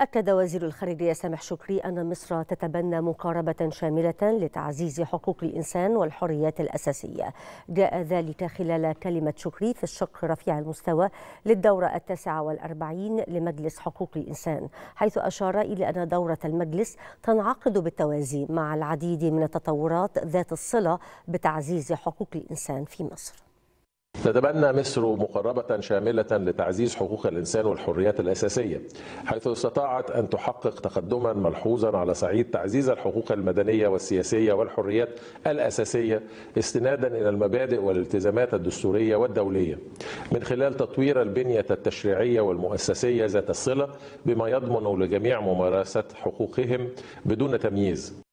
أكد وزير الخارجية سامح شكري أن مصر تتبنى مقاربة شاملة لتعزيز حقوق الإنسان والحريات الأساسية جاء ذلك خلال كلمة شكري في الشق رفيع المستوى للدورة التاسعة والأربعين لمجلس حقوق الإنسان حيث أشار إلى أن دورة المجلس تنعقد بالتوازي مع العديد من التطورات ذات الصلة بتعزيز حقوق الإنسان في مصر تتبنى مصر مقربة شاملة لتعزيز حقوق الإنسان والحريات الأساسية حيث استطاعت أن تحقق تقدما ملحوظا على صعيد تعزيز الحقوق المدنية والسياسية والحريات الأساسية استنادا إلى المبادئ والالتزامات الدستورية والدولية من خلال تطوير البنية التشريعية والمؤسسية ذات الصلة بما يضمن لجميع ممارسة حقوقهم بدون تمييز